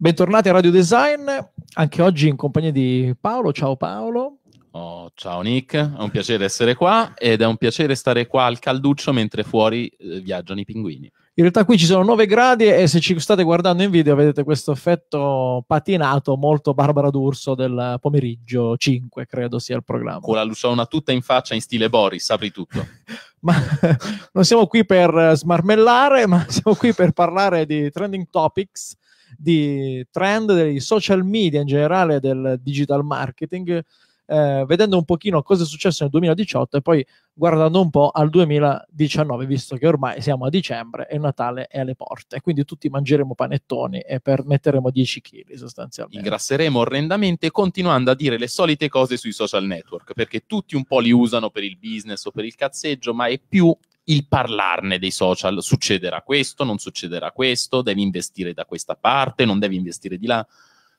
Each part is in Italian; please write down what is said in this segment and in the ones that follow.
Bentornati a Radio Design, anche oggi in compagnia di Paolo. Ciao Paolo. Oh, ciao Nick, è un piacere essere qua ed è un piacere stare qua al calduccio mentre fuori eh, viaggiano i pinguini. In realtà qui ci sono 9 gradi e se ci state guardando in video vedete questo effetto patinato molto Barbara D'Urso del pomeriggio 5, credo sia il programma. Con la lucciona tutta in faccia in stile Boris, apri tutto. ma non siamo qui per smarmellare, ma siamo qui per parlare di trending topics di trend dei social media in generale del digital marketing eh, vedendo un pochino cosa è successo nel 2018 e poi guardando un po' al 2019, visto che ormai siamo a dicembre e Natale è alle porte, quindi tutti mangeremo panettoni e per metteremo 10 kg sostanzialmente. Ingrasseremo orrendamente continuando a dire le solite cose sui social network, perché tutti un po' li usano per il business o per il cazzeggio, ma è più il parlarne dei social, succederà questo, non succederà questo, devi investire da questa parte, non devi investire di là.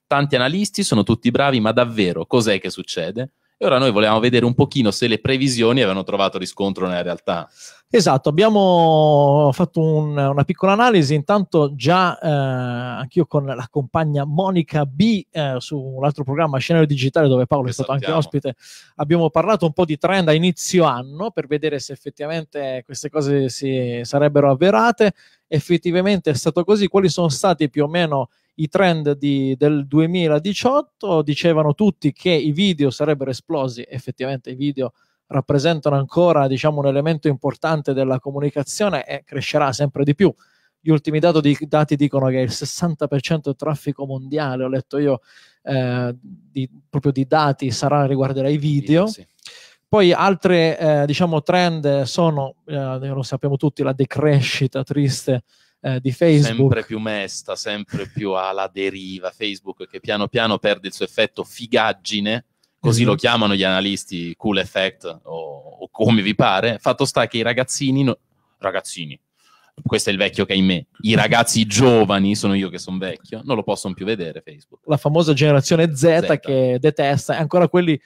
Tanti analisti sono tutti bravi, ma davvero cos'è che succede? E ora noi volevamo vedere un pochino se le previsioni avevano trovato riscontro nella realtà. Esatto, abbiamo fatto un, una piccola analisi, intanto già eh, anch'io con la compagna Monica B eh, su un altro programma Scenario Digitale dove Paolo che è stato saltiamo. anche ospite, abbiamo parlato un po' di trend a inizio anno per vedere se effettivamente queste cose si sarebbero avverate, effettivamente è stato così, quali sono stati più o meno i trend di, del 2018 dicevano tutti che i video sarebbero esplosi, effettivamente i video rappresentano ancora diciamo, un elemento importante della comunicazione e crescerà sempre di più. Gli ultimi di, dati, dicono che il 60% del traffico mondiale, ho letto io, eh, di, proprio di dati sarà riguarderà i video. video sì. Poi altri eh, diciamo, trend sono, eh, lo sappiamo tutti, la decrescita triste eh, di Facebook. Sempre più mesta, sempre più alla deriva Facebook che piano piano perde il suo effetto figaggine, così mm-hmm. lo esatto. chiamano gli analisti cool effect o, o, come vi pare. Fatto sta che i ragazzini, no, ragazzini, questo è il vecchio che è in me. I ragazzi giovani, sono io che sono vecchio, non lo possono più vedere Facebook. La famosa generazione Z, Z, che detesta, ancora quelli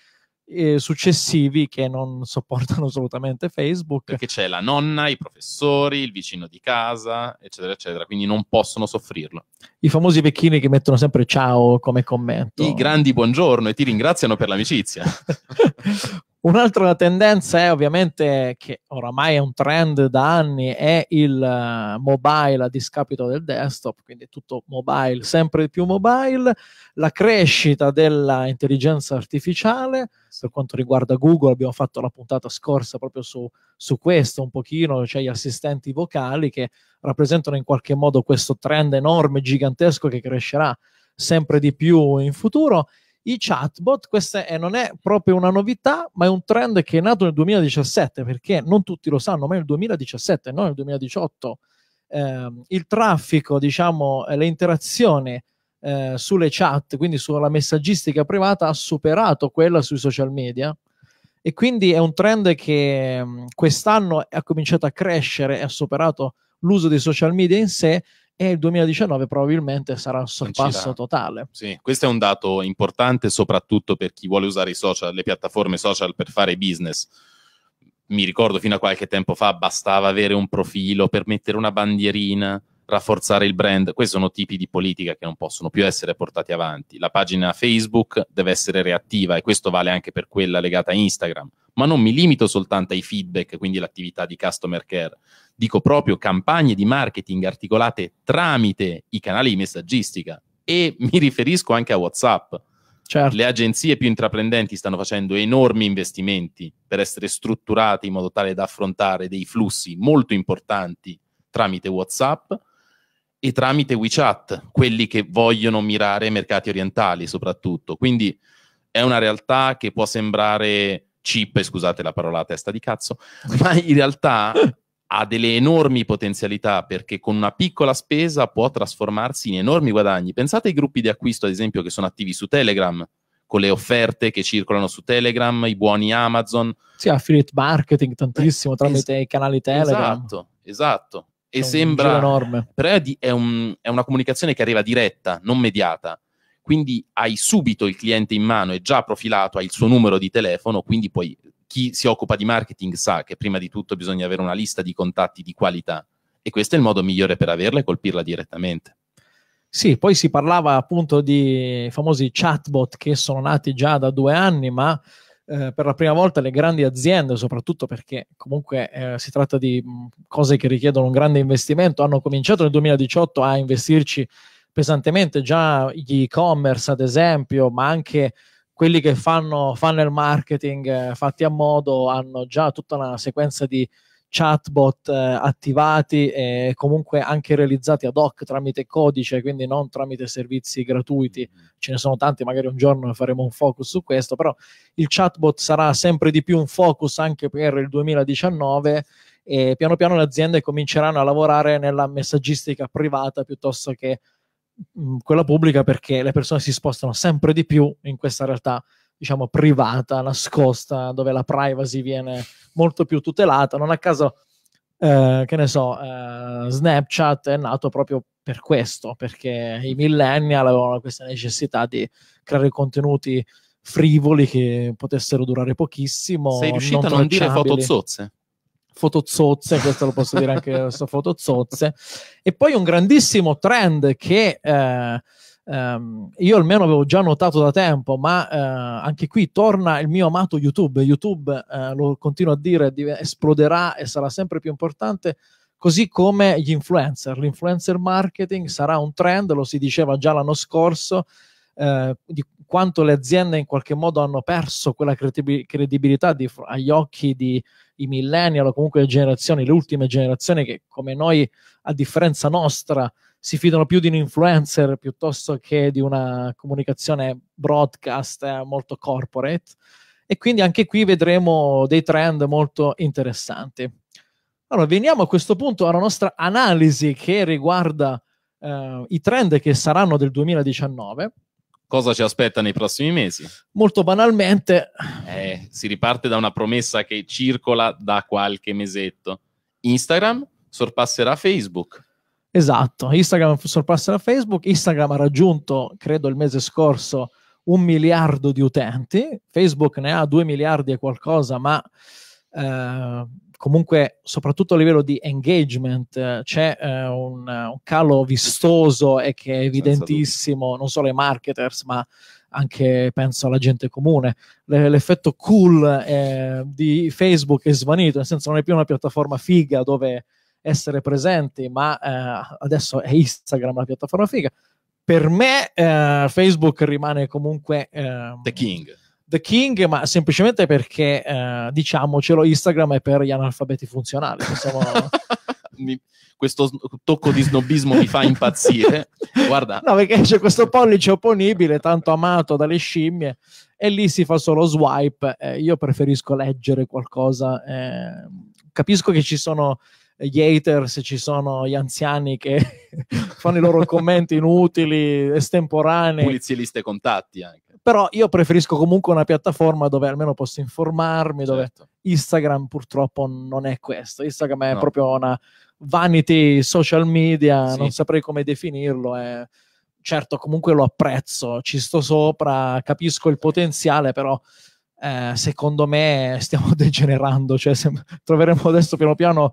successivi che non sopportano assolutamente Facebook. Perché c'è la nonna, i professori, il vicino di casa, eccetera, eccetera, quindi non possono soffrirlo. I famosi vecchini che mettono sempre ciao come commento. I grandi buongiorno e ti ringraziano per l'amicizia. Un'altra tendenza è ovviamente che oramai è un trend da anni, è il eh, mobile a discapito del desktop, quindi tutto mobile, sempre più mobile, la crescita dell'intelligenza artificiale, per quanto riguarda Google abbiamo fatto la puntata scorsa proprio su, su questo un pochino, cioè gli assistenti vocali che rappresentano in qualche modo questo trend enorme, gigantesco che crescerà sempre di più in futuro i chatbot, questa è, non è proprio una novità, ma è un trend che è nato nel 2017, perché non tutti lo sanno, ma nel 2017, non nel 2018, ehm, il traffico, diciamo, eh, le interazioni eh, sulle chat, quindi sulla messaggistica privata, ha superato quella sui social media. E quindi è un trend che mm, quest'anno ha cominciato a crescere e ha superato l'uso dei social media in sé e il 2019 probabilmente sarà un sorpasso totale. Sì, questo è un dato importante soprattutto per chi vuole usare i social, le piattaforme social per fare business. Mi ricordo fino a qualche tempo fa bastava avere un profilo per mettere una bandierina rafforzare il brand. Questi sono tipi di politica che non possono più essere portati avanti. La pagina Facebook deve essere reattiva e questo vale anche per quella legata a Instagram. Ma non mi limito soltanto ai feedback, quindi l'attività di customer care. Dico proprio campagne di marketing articolate tramite i canali di messaggistica e mi riferisco anche a WhatsApp. Certo. Le agenzie più intraprendenti stanno facendo enormi investimenti per essere strutturate in modo tale da affrontare dei flussi molto importanti tramite WhatsApp e tramite WeChat, quelli che vogliono mirare ai mercati orientali soprattutto. Quindi è una realtà che può sembrare cheap, scusate la parola a testa di cazzo, ma in realtà ha delle enormi potenzialità perché con una piccola spesa può trasformarsi in enormi guadagni. Pensate ai gruppi di acquisto, ad esempio, che sono attivi su Telegram, con le offerte che circolano su Telegram, i buoni Amazon. Sì, affiliate marketing tantissimo tramite es- i canali Telegram. Esatto, esatto e è sembra... enorme. Per Edi è, un, è una comunicazione che arriva diretta, non mediata. Quindi hai subito il cliente in mano, è già profilato, hai il suo numero di telefono, quindi poi chi si occupa di marketing sa che prima di tutto bisogna avere una lista di contatti di qualità e questo è il modo migliore per averla e colpirla direttamente. Sì, poi si parlava appunto di famosi chatbot che sono nati già da due anni, ma eh, per la prima volta le grandi aziende, soprattutto perché comunque eh, si tratta di mm, cose che richiedono un grande investimento, hanno cominciato nel 2018 a investirci pesantemente, già gli e-commerce ad esempio, ma anche quelli che fanno funnel marketing eh, fatti a modo hanno già tutta una sequenza di chatbot eh, attivati e comunque anche realizzati ad hoc tramite codice, quindi non tramite servizi gratuiti. Mm-hmm. Ce ne sono tanti, magari un giorno faremo un focus su questo, però il chatbot sarà sempre di più un focus anche per il 2019 e piano piano le aziende cominceranno a lavorare nella messaggistica privata piuttosto che mh, mm, quella pubblica perché le persone si spostano sempre di più in questa realtà diciamo, privata, nascosta, dove la privacy viene molto più tutelata. Non a caso, eh, che ne so, eh, Snapchat è nato proprio per questo, perché i millennial avevano questa necessità di creare contenuti frivoli che potessero durare pochissimo. Sei riuscito a non dire foto zozze? Foto zozze, questo lo posso dire anche adesso, zozze. E poi un grandissimo trend che... Eh, Um, io almeno avevo già notato da tempo, ma uh, anche qui torna il mio amato YouTube. YouTube, uh, lo continuo a dire, div- esploderà e sarà sempre più importante, così come gli influencer. L'influencer marketing sarà un trend, lo si diceva già l'anno scorso, uh, di quanto le aziende in qualche modo hanno perso quella credibil- credibilità di, agli occhi di, i millennial o comunque le generazioni, le ultime generazioni che come noi, a differenza nostra, si fidano più di un influencer piuttosto che di una comunicazione broadcast eh, molto corporate. E quindi anche qui vedremo dei trend molto interessanti. Allora, veniamo a questo punto alla nostra analisi che riguarda eh, i trend che saranno del 2019 cosa ci aspetta nei prossimi mesi? Molto banalmente, eh, si riparte da una promessa che circola da qualche mesetto. Instagram sorpasserà Facebook. Esatto, Instagram sorpassa Facebook, Instagram ha raggiunto, credo il mese scorso, un miliardo di utenti, Facebook ne ha due miliardi e qualcosa, ma eh, comunque soprattutto a livello di engagement eh, c'è eh, un, un, calo vistoso e che è evidentissimo non solo ai marketers ma anche penso alla gente comune L- l'effetto cool eh, di Facebook è svanito nel senso non è più una piattaforma figa dove essere presenti, ma eh, adesso è Instagram la piattaforma figa. Per me eh, Facebook rimane comunque... Eh, The King. The King, ma semplicemente perché, eh, diciamocelo, Instagram è per gli analfabeti funzionali. Possiamo... mi, questo tocco di snobismo mi fa impazzire. Guarda. No, perché c'è questo pollice opponibile, tanto amato dalle scimmie, e lì si fa solo swipe. Eh, io preferisco leggere qualcosa. Eh, capisco che ci sono gli haters, ci sono gli anziani che fanno i loro commenti inutili, estemporanei. Pulizie liste contatti anche. Però io preferisco comunque una piattaforma dove almeno posso informarmi, certo. dove Instagram purtroppo non è questo. Instagram è no. proprio una vanity social media, sì. non saprei come definirlo. È... Certo, comunque lo apprezzo, ci sto sopra, capisco il potenziale, però eh, secondo me stiamo degenerando, cioè se, troveremo adesso piano piano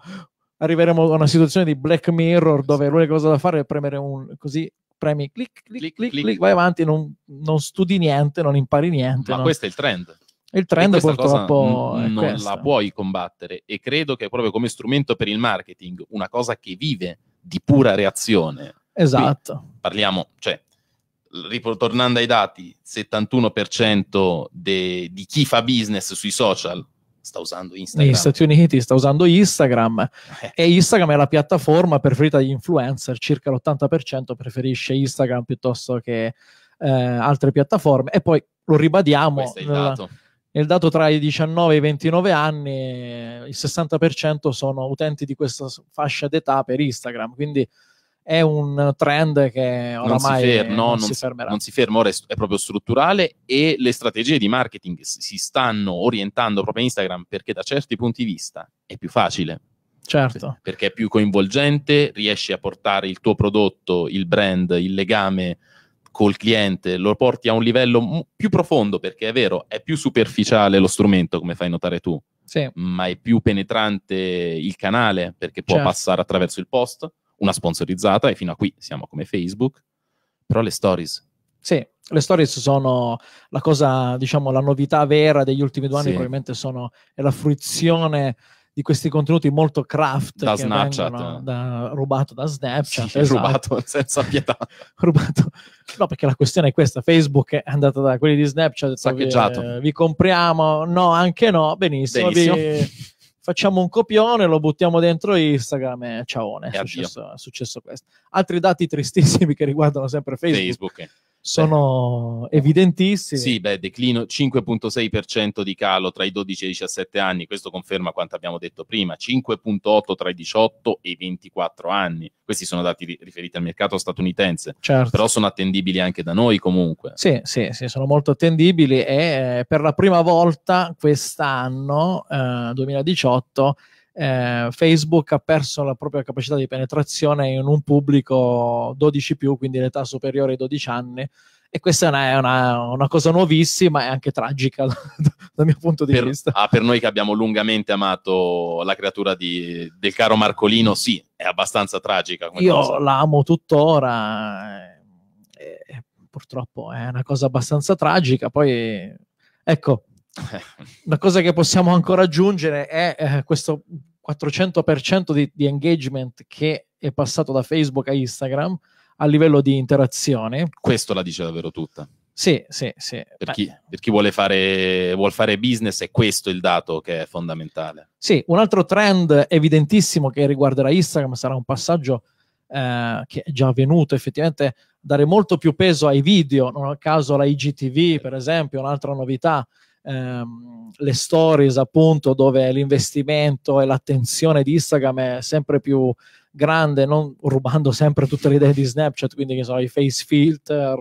arriveremo a una situazione di Black Mirror dove l'unica cosa da fare è premere un così premi clic clic clic, clic, clic, clic vai avanti non, non, studi niente non impari niente ma no? questo è il trend il trend purtroppo n- non questa. la puoi combattere e credo che proprio come strumento per il marketing una cosa che vive di pura reazione esatto Qui parliamo cioè ritornando ai dati 71% de, di chi fa business sui social sta usando Instagram. Negli Stati Uniti sta usando Instagram eh. e Instagram è la piattaforma preferita dagli influencer, circa l'80% preferisce Instagram piuttosto che eh, altre piattaforme e poi lo ribadiamo nel dato. nel eh, dato tra i 19 e i 29 anni eh, il 60% sono utenti di questa fascia d'età per Instagram, quindi è un trend che oramai non si, ferma, no, non, non si fermerà. Non si ferma, ora è proprio strutturale e le strategie di marketing si stanno orientando proprio a Instagram perché da certi punti di vista è più facile. Certo. Perché è più coinvolgente, riesci a portare il tuo prodotto, il brand, il legame col cliente, lo porti a un livello più profondo perché è vero, è più superficiale lo strumento, come fai notare tu, sì. ma è più penetrante il canale perché può certo. passare attraverso il post, una sponsorizzata e fino a qui siamo come Facebook, però le stories. Sì, le stories sono la cosa, diciamo, la novità vera degli ultimi due anni, sì. probabilmente sono è la fruizione di questi contenuti molto craft da Snapchat da, rubato da Snapchat sì, esatto. rubato senza pietà rubato no perché la questione è questa Facebook è andata da quelli di Snapchat saccheggiato. vi, vi compriamo no anche no benissimo, benissimo. Vi, facciamo un copione, lo buttiamo dentro Instagram e ciao. È, successo, è successo questo. Altri dati tristissimi che riguardano sempre Facebook. Facebook sono beh. evidentissimi. Sì, beh, declino 5.6% di calo tra i 12 e i 17 anni, questo conferma quanto abbiamo detto prima, 5.8 tra i 18 e i 24 anni. Questi sono dati riferiti al mercato statunitense, certo. però sono attendibili anche da noi comunque. Sì, sì, sì sono molto attendibili e eh, per la prima volta quest'anno, eh, 2018, eh, Facebook ha perso la propria capacità di penetrazione in un pubblico 12 più, quindi l'età superiore ai 12 anni. E questa è una, una, una cosa nuovissima e anche tragica dal, mio punto di per, vista. Ah, per noi che abbiamo lungamente amato la creatura di, del caro Marcolino, sì, è abbastanza tragica. Io cosa. l'amo tuttora, e, eh, e purtroppo è una cosa abbastanza tragica. Poi, ecco, una cosa che possiamo ancora aggiungere è eh, questo 400% di, di engagement che è passato da Facebook a Instagram a livello di interazione. Questo la dice davvero tutta. Sì, sì, sì. Per chi, per chi, vuole fare, vuol fare business è questo il dato che è fondamentale. Sì, un altro trend evidentissimo che riguarderà Instagram sarà un passaggio eh, che è già avvenuto effettivamente, dare molto più peso ai video, non a caso la IGTV per esempio, un'altra novità ehm, le stories appunto dove l'investimento e l'attenzione di Instagram è sempre più grande, non rubando sempre tutte le idee di Snapchat, quindi che so, i face filter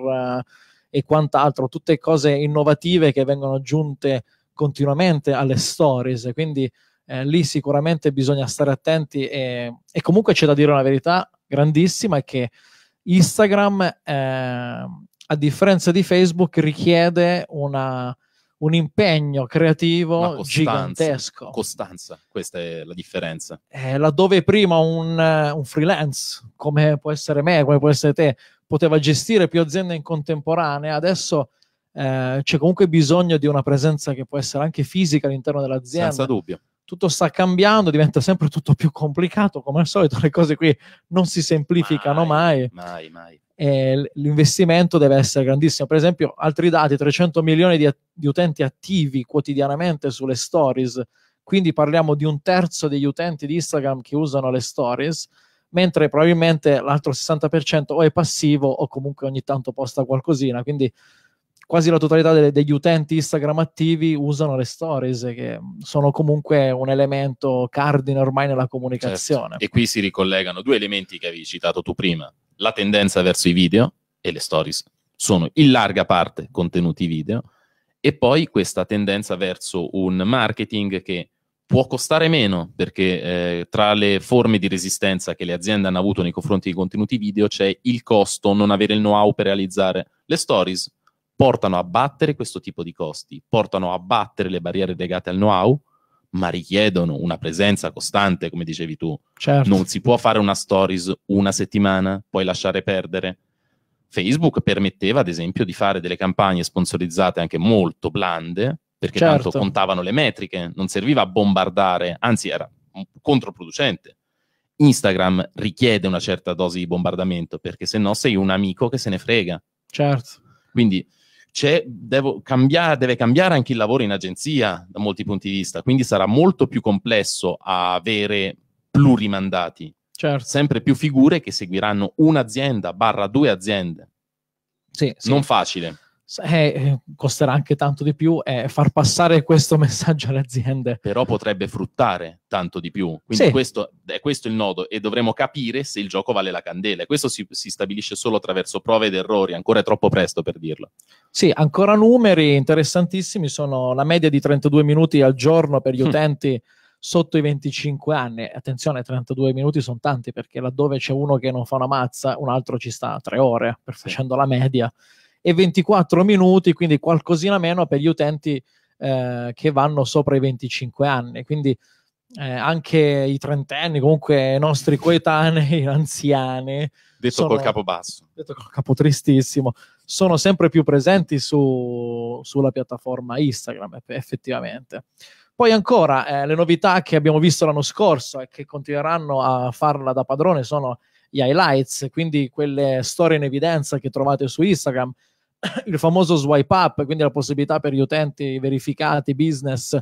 eh, e quant'altro, tutte cose innovative che vengono aggiunte continuamente alle stories, quindi eh, lì sicuramente bisogna stare attenti e, e comunque c'è da dire una verità grandissima è che Instagram, eh, a differenza di Facebook, richiede una un impegno creativo costanza, gigantesco. Costanza, questa è la differenza. Eh, laddove prima un, eh, un, freelance, come può essere me, come può essere te, poteva gestire più aziende in contemporanea, adesso eh, c'è comunque bisogno di una presenza che può essere anche fisica all'interno dell'azienda. Senza dubbio. Tutto sta cambiando, diventa sempre tutto più complicato, come al solito le cose qui non si semplificano mai. Mai, mai. mai eh, l'investimento deve essere grandissimo. Per esempio, altri dati, 300 milioni di, di utenti attivi quotidianamente sulle stories, quindi parliamo di un terzo degli utenti di Instagram che usano le stories, mentre probabilmente l'altro 60% o è passivo o comunque ogni tanto posta qualcosina, quindi quasi la totalità delle, degli utenti Instagram attivi usano le stories, che sono comunque un elemento cardine ormai nella certo. comunicazione. Certo. E qui si ricollegano due elementi che avevi citato tu prima, la tendenza verso i video e le stories sono in larga parte contenuti video e poi questa tendenza verso un marketing che può costare meno perché eh, tra le forme di resistenza che le aziende hanno avuto nei confronti dei contenuti video c'è il costo, non avere il know-how per realizzare le stories portano a battere questo tipo di costi, portano a battere le barriere legate al know-how ma richiedono una presenza costante, come dicevi tu. Certo. Non si può fare una stories una settimana, poi lasciare perdere. Facebook permetteva, ad esempio, di fare delle campagne sponsorizzate anche molto blande, perché certo. tanto contavano le metriche, non serviva a bombardare, anzi era controproducente. Instagram richiede una certa dose di bombardamento, perché se no sei un amico che se ne frega. Certo. Quindi cambiare, deve cambiare anche il lavoro in agenzia da molti punti di vista, quindi sarà molto più complesso avere plurimandati. Certo. Sempre più figure che seguiranno un'azienda barra due aziende. Sì, sì. Non facile. Eh, eh, costerà anche tanto di più eh, far passare questo messaggio alle aziende. Però potrebbe fruttare tanto di più. Quindi sì. questo, è questo il nodo e dovremo capire se il gioco vale la candela. E Questo si, si, stabilisce solo attraverso prove ed errori, ancora è troppo presto per dirlo. Sì, ancora numeri interessantissimi, sono la media di 32 minuti al giorno per gli mm. utenti sotto i 25 anni. Attenzione, 32 minuti sono tanti perché laddove c'è uno che non fa una mazza, un altro ci sta tre ore, per facendo la media e 24 minuti, quindi qualcosina meno per gli utenti eh, che vanno sopra i 25 anni. Quindi eh, anche i trentenni, comunque i nostri coetanei anziani. Detto sono, col capo basso. Detto col capo tristissimo. Sono sempre più presenti su, sulla piattaforma Instagram, effettivamente. Poi ancora eh, le novità che abbiamo visto l'anno scorso e che continueranno a farla da padrone sono gli highlights, quindi quelle storie in evidenza che trovate su Instagram, il famoso swipe up, quindi la possibilità per gli utenti verificati, business,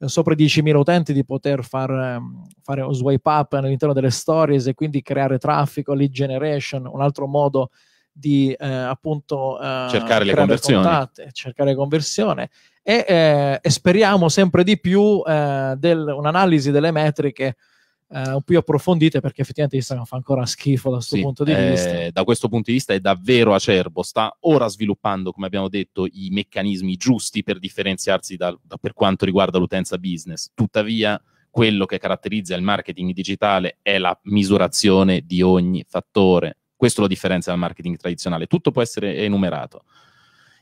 sopra i 10.000 utenti di poter far, ehm, fare un swipe up all'interno delle stories e quindi creare traffico, lead generation, un altro modo di eh, appunto eh, cercare le conversioni, contate, cercare conversione e, eh, e, speriamo sempre di più eh, del, un'analisi delle metriche eh, più approfondite perché effettivamente Instagram fa ancora schifo da questo sì, punto di eh, vista. Da questo punto di vista è davvero acerbo, sta ora sviluppando, come abbiamo detto, i meccanismi giusti per differenziarsi da, da, per quanto riguarda l'utenza business. Tuttavia, quello che caratterizza il marketing digitale è la misurazione di ogni fattore. Questo lo differenzia dal marketing tradizionale. Tutto può essere enumerato.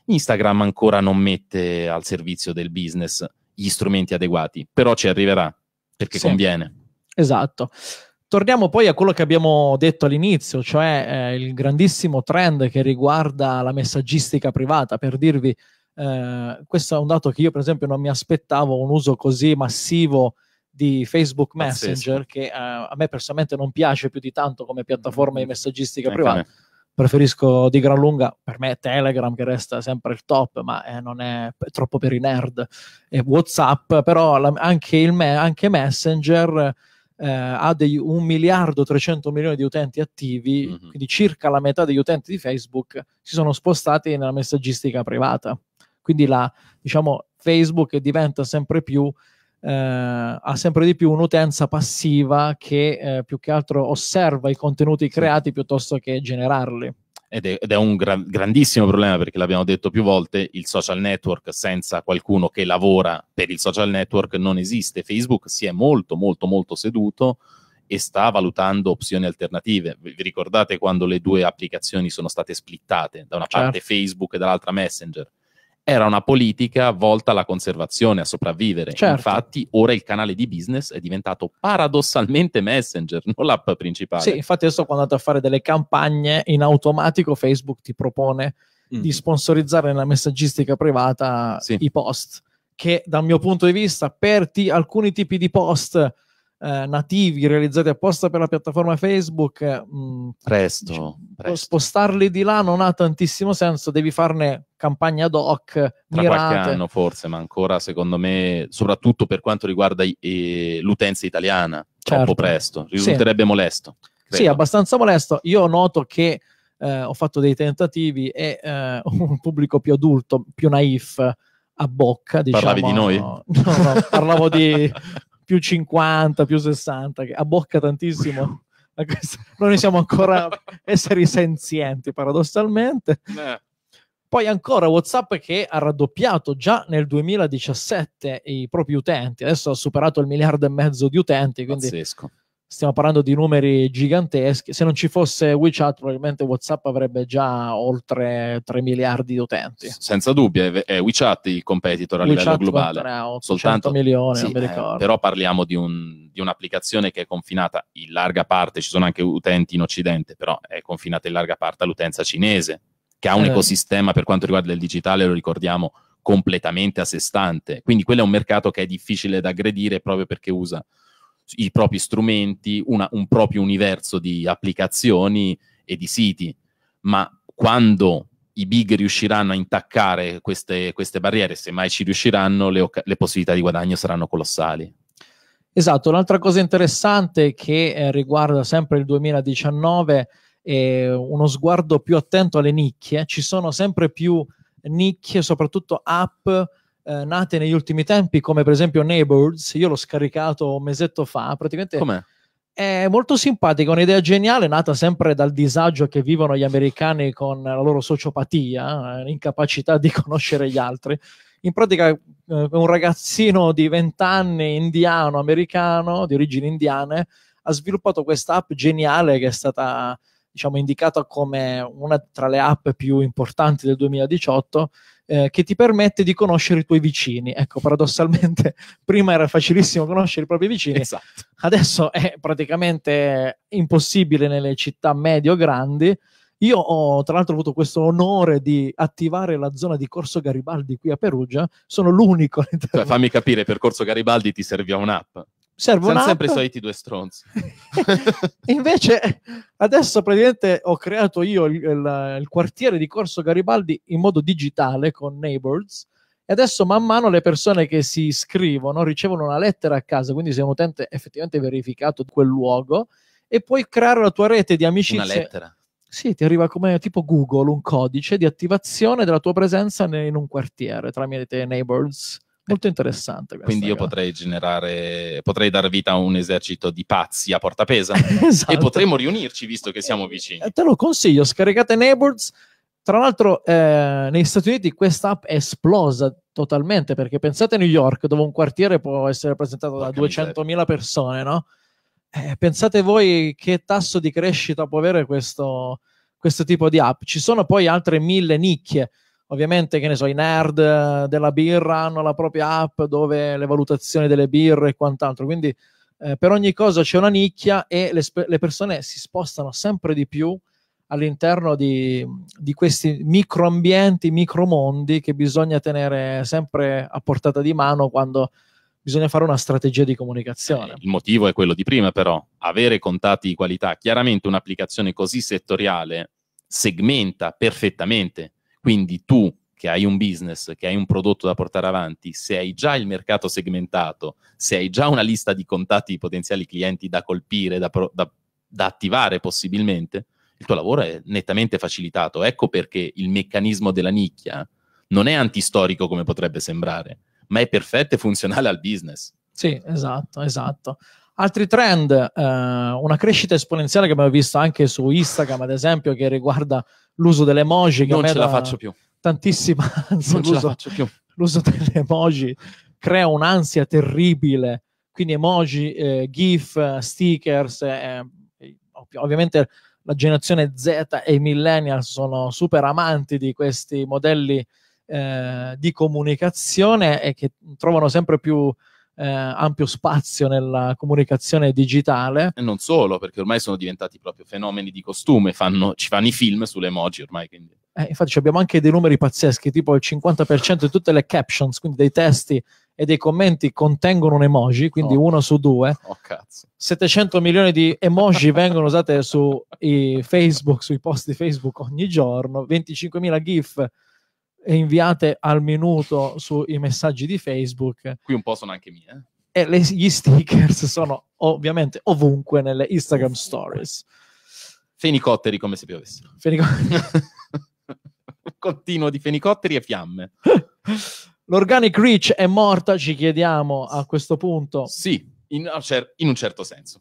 Instagram ancora non mette al servizio del business gli strumenti adeguati, però ci arriverà perché sì. conviene. Esatto. Torniamo poi a quello che abbiamo detto all'inizio, cioè eh, il grandissimo trend che riguarda la messaggistica privata. Per dirvi, eh, questo è un dato che io per esempio non mi aspettavo, un uso così massivo di Facebook Messenger, Pazzesco. che eh, a me personalmente non piace più di tanto come piattaforma di mm-hmm. messaggistica privata. Preferisco di gran lunga, per me Telegram che resta sempre il top, ma eh, non è, troppo per i nerd, e WhatsApp, però la, anche, il me- anche Messenger eh, ha dei 1 miliardo 300 milioni di utenti attivi, mm-hmm. quindi circa la metà degli utenti di Facebook si sono spostati nella messaggistica privata. Quindi la, diciamo, Facebook diventa sempre più eh, ha sempre di più un'utenza passiva che eh, più che altro osserva i contenuti creati piuttosto che generarli ed è, ed è un gra- grandissimo problema perché l'abbiamo detto più volte, il social network senza qualcuno che lavora per il social network non esiste. Facebook si è molto molto molto seduto e sta valutando opzioni alternative. Vi ricordate quando le due applicazioni sono state splittate, da una certo. parte Facebook e dall'altra Messenger? era una politica volta alla conservazione, a sopravvivere. Certo. Infatti, ora il canale di business è diventato paradossalmente Messenger, non l'app principale. Sì, infatti adesso quando andate a fare delle campagne, in automatico Facebook ti propone mm. di sponsorizzare nella messaggistica privata sì. i post, che dal mio punto di vista, per t- alcuni tipi di post eh, nativi realizzati apposta per la piattaforma Facebook, eh, mh, presto, diciamo, presto, spostarli di là non ha tantissimo senso, devi farne campagna ad hoc. Mirate. Tra qualche anno forse, ma ancora secondo me, soprattutto per quanto riguarda i, e, l'utenza italiana, certo. troppo presto, risulterebbe sì. molesto. Credo. Sì, abbastanza molesto. Io noto che eh, ho fatto dei tentativi e eh, un pubblico più adulto, più naif, a bocca. Diciamo, Parlavi di diciamo, noi? No, no, no parlavo di più 50, più 60, che abbocca tantissimo. Noi siamo ancora esseri senzienti, paradossalmente. Beh. Poi ancora WhatsApp che ha raddoppiato già nel 2017 i propri utenti, adesso ha superato il miliardo e mezzo di utenti. Quindi stiamo parlando di numeri giganteschi. Se non ci fosse WeChat, probabilmente WhatsApp avrebbe già oltre 3 miliardi di utenti. Senza dubbio, è WeChat il competitor a WeChat livello globale. 800 Soltanto, milioni, sì, eh, però parliamo di, un, di, un'applicazione che è confinata in larga parte, ci sono anche utenti in Occidente, però è confinata in larga parte all'utenza cinese, che ha un eh. ecosistema per quanto riguarda il digitale, lo ricordiamo, completamente a sé stante. Quindi quello è un mercato che è difficile da aggredire proprio perché usa i propri strumenti, una, un proprio universo di applicazioni e di siti, ma quando i big riusciranno a intaccare queste, queste barriere, se mai ci riusciranno, le, le possibilità di guadagno saranno colossali. Esatto, un'altra cosa interessante che eh, riguarda sempre il 2019 è uno sguardo più attento alle nicchie. Ci sono sempre più nicchie, soprattutto app eh, nate negli ultimi tempi, come per esempio Neighbors, io l'ho scaricato un mesetto fa, praticamente... Com'è? È molto simpatica, un'idea geniale nata sempre dal disagio che vivono gli americani con la loro sociopatia, l'incapacità eh, di conoscere gli altri. In pratica, eh, un ragazzino di 20 anni, indiano, americano, di origini indiane, ha sviluppato questa app geniale che è stata diciamo, indicata come una tra le app più importanti del 2018, eh, che ti permette di conoscere i tuoi vicini. Ecco, paradossalmente, prima era facilissimo conoscere i propri vicini, esatto. adesso è praticamente impossibile nelle città medio-grandi. Io ho tra l'altro avuto questo onore di attivare la zona di Corso Garibaldi qui a Perugia, sono l'unico. Cioè, fammi capire, per Corso Garibaldi ti serviva un'app? Servono Siamo sempre i soliti due stronzi. Invece, adesso praticamente ho creato io il, il, il, quartiere di Corso Garibaldi in modo digitale con Neighbors. E adesso man mano le persone che si iscrivono ricevono una lettera a casa, quindi sei un utente effettivamente verificato di quel luogo e puoi creare la tua rete di amicizie. Una lettera. Sì, ti arriva come tipo Google un codice di attivazione della tua presenza in un quartiere tramite neighbors molto interessante. Quindi io cara. potrei generare, potrei dar vita a un esercito di pazzi a portapesa esatto. e potremmo riunirci visto che siamo eh, vicini. Eh, te lo consiglio, scaricate Neighbors. Tra l'altro, eh, negli Stati Uniti questa app è esplosa totalmente perché pensate a New York, dove un quartiere può essere rappresentato da 200.000 persone, no? Eh, pensate voi che tasso di crescita può avere questo, questo tipo di app. Ci sono poi altre mille nicchie Ovviamente, che ne so, i nerd eh, della birra hanno la propria app dove le valutazioni delle birre e quant'altro. Quindi eh, per ogni cosa c'è una nicchia e le, sp- le persone si spostano sempre di più all'interno di, di, questi microambienti, micromondi che bisogna tenere sempre a portata di mano quando bisogna fare una strategia di comunicazione. Eh, il motivo è quello di prima, però, avere contatti di qualità. Chiaramente un'applicazione così settoriale segmenta perfettamente quindi tu che hai un business, che hai un prodotto da portare avanti, se hai già il mercato segmentato, se hai già una lista di contatti di potenziali clienti da colpire, da, pro, da, da attivare possibilmente, il tuo lavoro è nettamente facilitato. Ecco perché il meccanismo della nicchia non è antistorico come potrebbe sembrare, ma è perfetto e funzionale al business. Sì, esatto, esatto. Altri trend, eh, una crescita esponenziale che abbiamo visto anche su Instagram, ad esempio, che riguarda l'uso delle emoji. Che non ce la faccio più. Tantissima ansia. Non ce la faccio più. L'uso delle emoji crea un'ansia terribile. Quindi emoji, eh, GIF, stickers, eh, eh ovviamente la generazione Z e i millennials sono super amanti di questi modelli eh, di comunicazione e che trovano sempre più eh, ampio spazio nella comunicazione digitale. E non solo, perché ormai sono diventati proprio fenomeni di costume, fanno, ci fanno i film sulle emoji ormai. Quindi. Eh, infatti abbiamo anche dei numeri pazzeschi, tipo il 50% di tutte le captions, quindi dei testi e dei commenti contengono un emoji, quindi oh. uno su due. Oh, 700 milioni di emoji vengono usate su Facebook, sui post di Facebook ogni giorno, 25.000 GIF e inviate al minuto sui messaggi di Facebook. Qui un po' sono anche mie. Eh. E le, gli stickers sono ovviamente ovunque nelle Instagram stories. Fenicotteri come se piovessero. Fenicotteri. Continuo di fenicotteri e fiamme. L'organic reach è morta, ci chiediamo a questo punto. Sì, in, in un certo senso.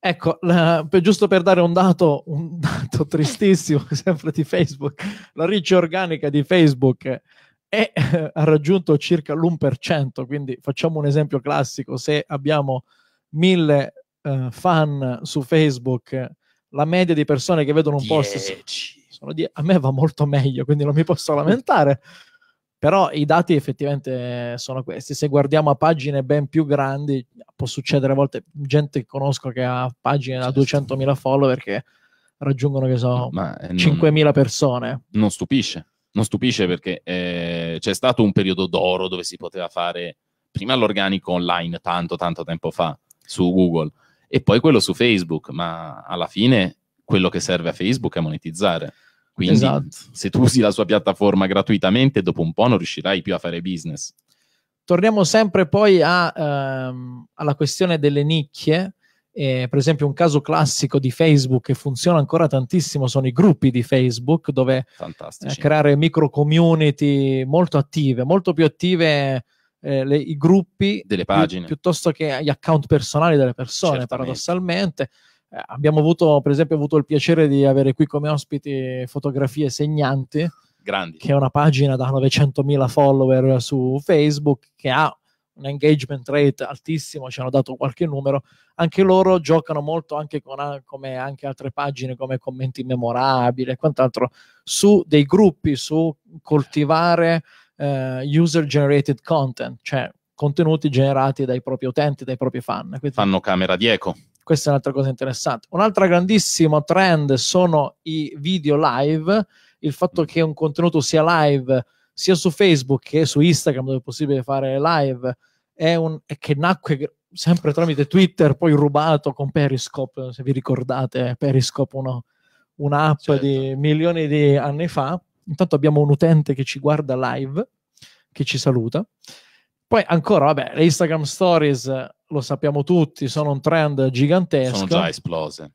Ecco, la, per, giusto per dare un dato, un dato tristissimo, sempre di Facebook, la riccia organica di Facebook è, eh, ha raggiunto circa l'1%, quindi facciamo un esempio classico, se abbiamo mille eh, fan su Facebook, la media di persone che vedono un post... sono die- a me va molto meglio, quindi non mi posso lamentare. Però i dati effettivamente sono questi. Se guardiamo a pagine ben più grandi, può succedere a volte gente che conosco che ha pagine da certo. 200.000 follower che raggiungono, che so, no, 5.000 eh, persone. Non stupisce, non stupisce perché eh, c'è stato un periodo d'oro dove si poteva fare prima l'organico online tanto, tanto tempo fa su Google e poi quello su Facebook, ma alla fine quello che serve a Facebook è monetizzare. Quindi esatto. se tu usi la sua piattaforma gratuitamente, dopo un po' non riuscirai più a fare business. Torniamo sempre poi a, ehm, alla questione delle nicchie. Eh, per esempio, un caso classico di Facebook che funziona ancora tantissimo sono i gruppi di Facebook, dove eh, creare micro community molto attive, molto più attive eh, le, i gruppi delle pagine pi- piuttosto che gli account personali delle persone, paradossalmente eh, abbiamo avuto, per esempio, avuto il piacere di avere qui come ospiti fotografie segnanti, Grandi. che è una pagina da 900.000 follower su Facebook, che ha un engagement rate altissimo, ci hanno dato qualche numero, anche loro giocano molto anche con come anche altre pagine come commenti memorabili e quant'altro su dei gruppi, su coltivare eh, user generated content, cioè contenuti generati dai propri utenti, dai propri fan. Quindi, Fanno camera di eco. Questa è un'altra cosa interessante. Un'altra grandissima trend sono i video live, il fatto mm. che un contenuto sia live sia su Facebook che su Instagram, dove è possibile fare live, è, un, è che nacque sempre tramite Twitter, poi rubato con Periscope, se vi ricordate, Periscope, uno, un'app certo. di milioni di anni fa. Intanto abbiamo un utente che ci guarda live, che ci saluta. Poi ancora, vabbè, le Instagram Stories lo sappiamo tutti, sono un trend gigantesco. Sono già esplose.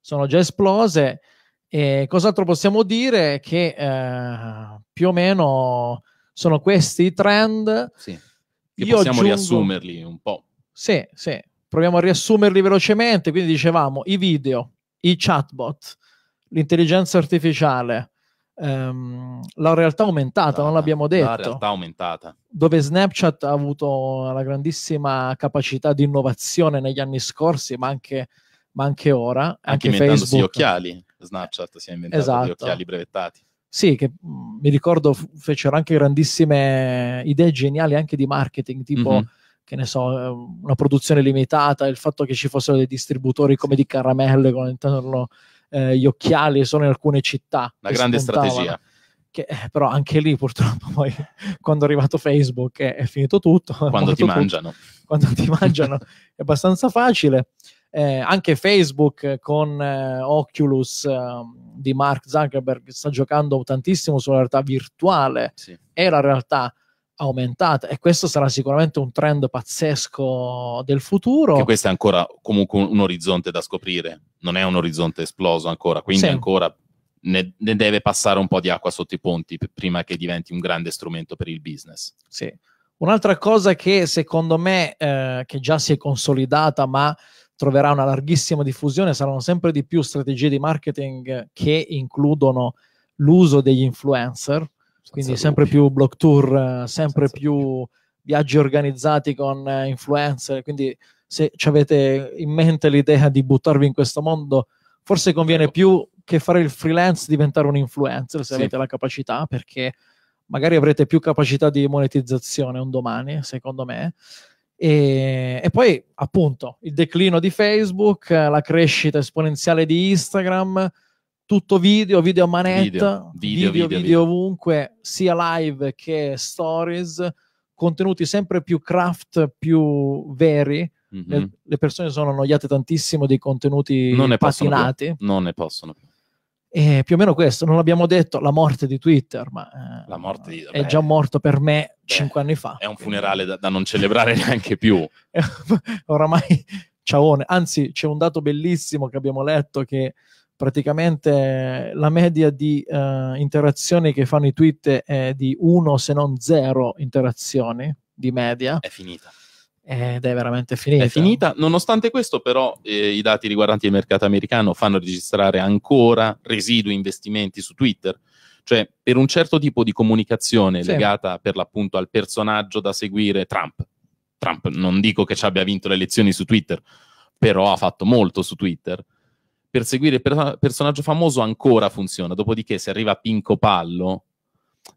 Sono già esplose. E cos'altro possiamo dire? Che eh, più o meno sono questi i trend. Sì. Che Io possiamo aggiungo... riassumerli un po'. Sì, sì. Proviamo a riassumerli velocemente. Quindi dicevamo i video, i chatbot, l'intelligenza artificiale, Um, la realtà aumentata, la, non l'abbiamo detto. La realtà aumentata. Dove Snapchat ha avuto una grandissima capacità di innovazione negli anni scorsi, ma anche, ma anche ora. Anche, anche inventandosi Facebook. gli occhiali. Snapchat si è inventato esatto. gli occhiali brevettati. Sì, che mm, mi ricordo fecero anche grandissime idee geniali anche di marketing, tipo... Mm-hmm che ne so, ehm, una produzione limitata, il fatto che ci fossero dei distributori come di caramelle con all'interno eh, gli occhiali solo in alcune città. Una grande strategia. Che, eh, però anche lì purtroppo poi quando è arrivato Facebook è, è finito tutto. Quando ti tutto, mangiano. Quando ti mangiano è abbastanza facile. Eh, anche Facebook eh, con eh, Oculus eh, di Mark Zuckerberg sta giocando tantissimo sulla realtà virtuale sì. e la realtà aumentata e questo sarà sicuramente un trend pazzesco del futuro. Che questo è ancora comunque un orizzonte da scoprire, non è un orizzonte esploso ancora, quindi sì. ancora ne, ne, deve passare un po' di acqua sotto i ponti p- prima che diventi un grande strumento per il business. Sì. Un'altra cosa che secondo me, eh, che già si è consolidata, ma troverà una larghissima diffusione, saranno sempre di più strategie di marketing che includono l'uso degli influencer, quindi Senza sempre più block tour, sempre Senza più dubbi. viaggi organizzati con eh, influencer. Quindi se avete in mente l'idea di buttarvi in questo mondo, forse conviene certo. più che fare il freelance diventare un influencer se sì. avete la capacità, perché magari avrete più capacità di monetizzazione un domani, secondo me. E, e, poi appunto il declino di Facebook, la crescita esponenziale di Instagram, tutto video, video a manetta, video, video, video, video ovunque, sia live che stories, contenuti sempre più craft, più veri. Mm-hmm. Le, persone sono annoiate tantissimo dei contenuti non patinati. Non ne possono più. E più o meno questo, non abbiamo detto la morte di Twitter, ma eh, di, è già morto per me cinque anni fa. È un funerale da, da non celebrare neanche più. Oramai, ciao. Anzi, c'è un dato bellissimo che abbiamo letto che praticamente la media di eh, interazioni che fanno i tweet è di 1 se non 0 interazioni di media. È finita. Ed è veramente finita. È finita. Nonostante questo, però, eh, i dati riguardanti il mercato americano fanno registrare ancora residui investimenti su Twitter. Cioè, per un certo tipo di comunicazione sì. legata per l'appunto al personaggio da seguire, Trump. Trump, non dico che ci abbia vinto le elezioni su Twitter, però ha fatto molto su Twitter perseguire per- personaggio famoso ancora funziona, dopodiché se arriva Pinco Pallo,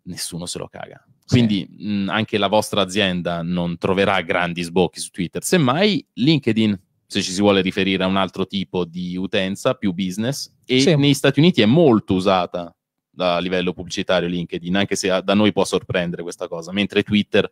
nessuno se lo caga. Quindi sì. mh, anche la vostra azienda non troverà grandi sbocchi su Twitter, semmai LinkedIn, se ci si vuole riferire a un altro tipo di utenza, più business, e sì. negli Stati Uniti è molto usata a livello pubblicitario LinkedIn, anche se ah, da noi può sorprendere questa cosa, mentre Twitter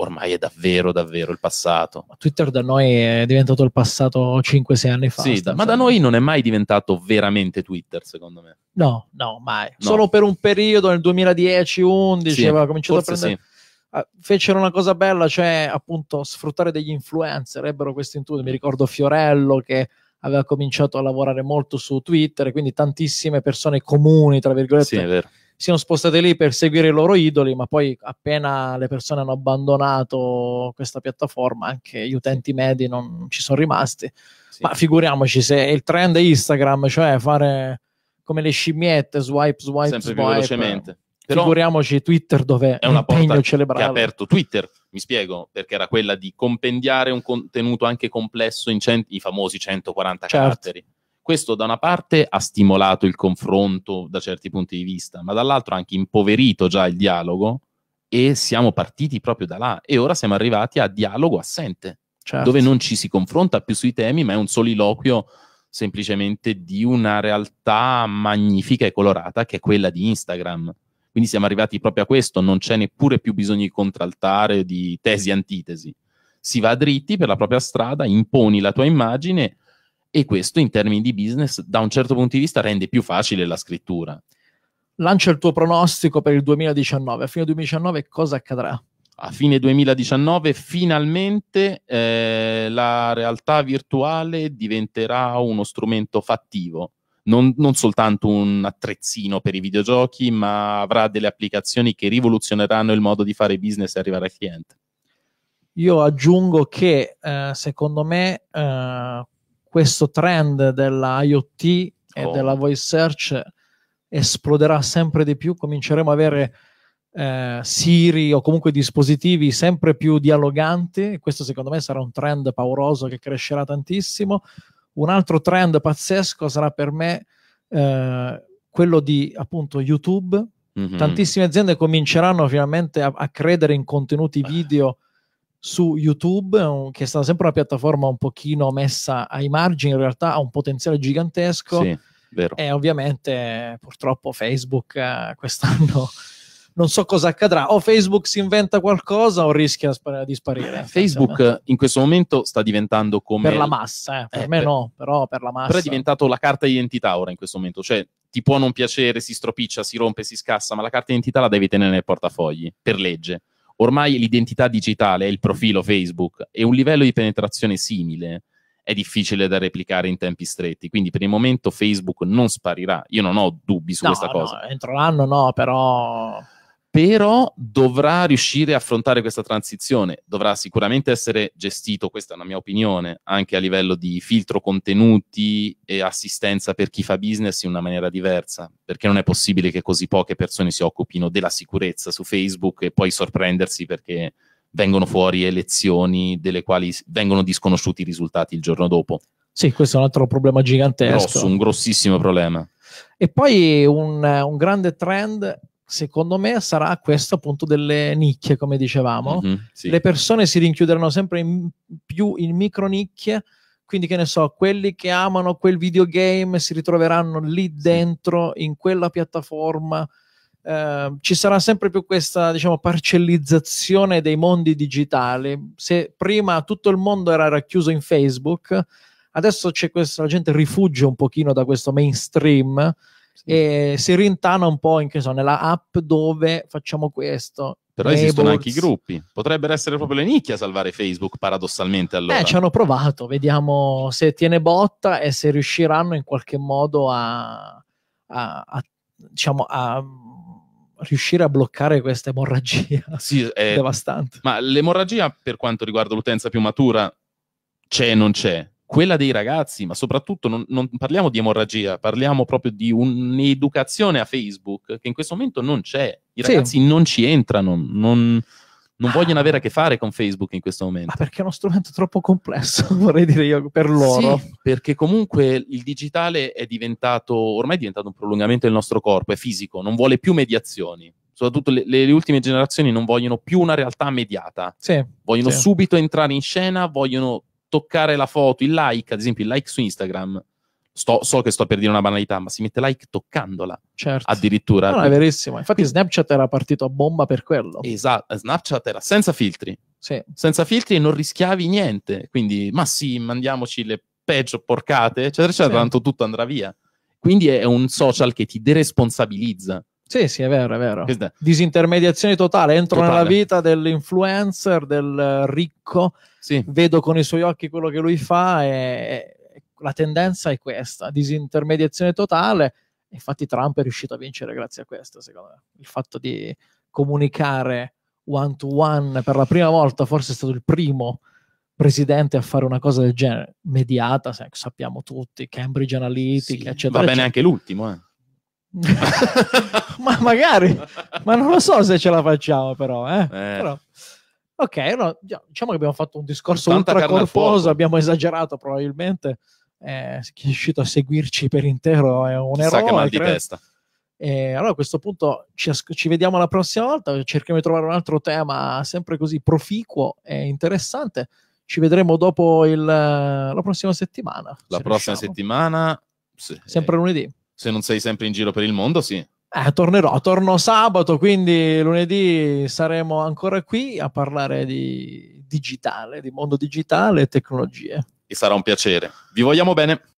ormai è davvero, davvero il passato. Twitter da noi è diventato il passato 5-6 anni fa. Sì, da, ma da noi non è mai diventato veramente Twitter, secondo me. No, no, mai. No. Solo per un periodo, nel 2010-11, sì, aveva cominciato a prendere... Sì. Uh, fecero una cosa bella, cioè appunto sfruttare degli influencer, ebbero questo intuito, mi ricordo Fiorello che aveva cominciato a lavorare molto su Twitter, quindi tantissime persone comuni, tra virgolette, sì, è vero siano spostate lì per seguire i loro idoli, ma poi appena le persone hanno abbandonato questa piattaforma, anche gli utenti medi non ci sono rimasti. Sì. Ma figuriamoci se il trend è Instagram, cioè fare come le scimmiette, swipe, swipe, sempre swipe, più velocemente. Però figuriamoci Twitter dove è una porta celebrale. che ha aperto Twitter, mi spiego, perché era quella di compendiare un contenuto anche complesso in cent- i famosi 140 certo. caratteri. Questo da una parte ha stimolato il confronto da certi punti di vista, ma dall'altro ha anche impoverito già il dialogo e siamo partiti proprio da là e ora siamo arrivati a dialogo assente, certo. dove non ci si confronta più sui temi, ma è un soliloquio semplicemente di una realtà magnifica e colorata che è quella di Instagram. Quindi siamo arrivati proprio a questo, non c'è neppure più bisogno di contraltare, di tesi e antitesi. Si va dritti per la propria strada, imponi la tua immagine e questo in termini di business da un certo punto di vista rende più facile la scrittura. Lancia il tuo pronostico per il 2019. A fine 2019 cosa accadrà? A fine 2019 finalmente eh, la realtà virtuale diventerà uno strumento fattivo, non, non soltanto un attrezzino per i videogiochi, ma avrà delle applicazioni che rivoluzioneranno il modo di fare business e arrivare al cliente. Io aggiungo che eh, secondo me eh, questo trend della IoT e oh. della voice search esploderà sempre di più, cominceremo a avere eh, Siri o comunque dispositivi sempre più dialoganti, questo secondo me sarà un trend pauroso che crescerà tantissimo. Un altro trend pazzesco sarà per me eh, quello di appunto YouTube. Mm-hmm. Tantissime aziende cominceranno finalmente a, a credere in contenuti ah. video su YouTube, che è stata sempre una piattaforma un pochino messa ai margini, in realtà ha un potenziale gigantesco. Sì, vero. e ovviamente purtroppo Facebook eh, quest'anno non so cosa accadrà. O Facebook si inventa qualcosa o rischia di sparire. Eh, Facebook in questo momento sta diventando come. Per la massa, eh. per eh, me per... no, però per la massa. Però è diventato la carta identità ora in questo momento. Cioè, ti può non piacere, si stropiccia, si rompe, si scassa, ma la carta identità la devi tenere nel portafogli per legge ormai l'identità digitale, è il profilo Facebook e un livello di penetrazione simile è difficile da replicare in tempi stretti. Quindi per il momento Facebook non sparirà. Io non ho dubbi su no, questa cosa. No, entro l'anno no, però però dovrà riuscire a affrontare questa transizione, dovrà sicuramente essere gestito, questa è una mia opinione, anche a livello di filtro contenuti e assistenza per chi fa business in una maniera diversa, perché non è possibile che così poche persone si occupino della sicurezza su Facebook e poi sorprendersi perché vengono fuori elezioni delle quali vengono disconosciuti i risultati il giorno dopo. Sì, questo è un altro problema gigantesco. Grosso, un grossissimo problema. E poi un, un grande trend secondo me sarà questo appunto delle nicchie, come dicevamo. Mm-hmm, sì. Le persone si rinchiuderanno sempre in più in micro nicchie, quindi che ne so, quelli che amano quel videogame si ritroveranno lì dentro, in quella piattaforma. Eh, ci sarà sempre più questa diciamo, parcellizzazione dei mondi digitali. Se prima tutto il mondo era racchiuso in Facebook, adesso questo, la gente rifugge un pochino da questo mainstream e si rintana un po' in che so, nella app dove facciamo questo. Però Neighbors. esistono anche i gruppi. Potrebbero essere proprio le nicchie a salvare Facebook, paradossalmente. Eh, allora. Eh, ci hanno provato. Vediamo se tiene botta e se riusciranno in qualche modo a, a, a diciamo, a mm, riuscire a bloccare questa emorragia sì, è eh, devastante. Ma l'emorragia, per quanto riguarda l'utenza più matura, c'è e non c'è quella dei ragazzi, ma soprattutto non, non, parliamo di emorragia, parliamo proprio di un'educazione a Facebook che in questo momento non c'è. I ragazzi sì. non ci entrano, non, non ah. vogliono avere a che fare con Facebook in questo momento. Ma perché è uno strumento troppo complesso, vorrei dire io, per loro. Sì, perché comunque il digitale è diventato, ormai è diventato un prolungamento del nostro corpo, è fisico, non vuole più mediazioni soprattutto le, le, ultime generazioni non vogliono più una realtà mediata, sì, vogliono sì. subito entrare in scena, vogliono toccare la foto, il like, ad esempio il like su Instagram. Sto, so che sto per dire una banalità, ma si mette like toccandola. Certo. Addirittura. Ah, no, è verissimo. Infatti Snapchat era partito a bomba per quello. Esatto, Snapchat era senza filtri. Sì. Senza filtri e non rischiavi niente. Quindi, ma sì, mandiamoci le peggio porcate, eccetera, eccetera, sì. tanto tutto andrà via. Quindi è un social che ti deresponsabilizza sì, sì, è vero, è vero. Disintermediazione totale, entro totale. nella vita dell'influencer, del ricco, sì. vedo con i suoi occhi quello che lui fa e la tendenza è questa, disintermediazione totale. Infatti Trump è riuscito a vincere grazie a questo, secondo me. Il fatto di comunicare one to one per la prima volta, forse è stato il primo presidente a fare una cosa del genere, mediata, sappiamo tutti, Cambridge Analytica, sì, eccetera. Va bene eccetera. anche l'ultimo, eh. ma magari, ma non lo so se ce la facciamo, però. Eh? Eh. però ok, allora, diciamo che abbiamo fatto un discorso ultra corposo, abbiamo esagerato probabilmente. Eh, chi è riuscito a seguirci per intero è un Chissà eroe. Che mal di testa. E eh, allora a questo punto ci, ci, vediamo la prossima volta, cerchiamo di trovare un altro tema sempre così proficuo e interessante. Ci vedremo dopo il, la prossima settimana. La se prossima riusciamo. settimana. Sì. Sempre lunedì se non sei sempre in giro per il mondo, sì. Eh, tornerò, torno sabato, quindi lunedì saremo ancora qui a parlare di digitale, di mondo digitale e tecnologie. E sarà un piacere. Vi vogliamo bene.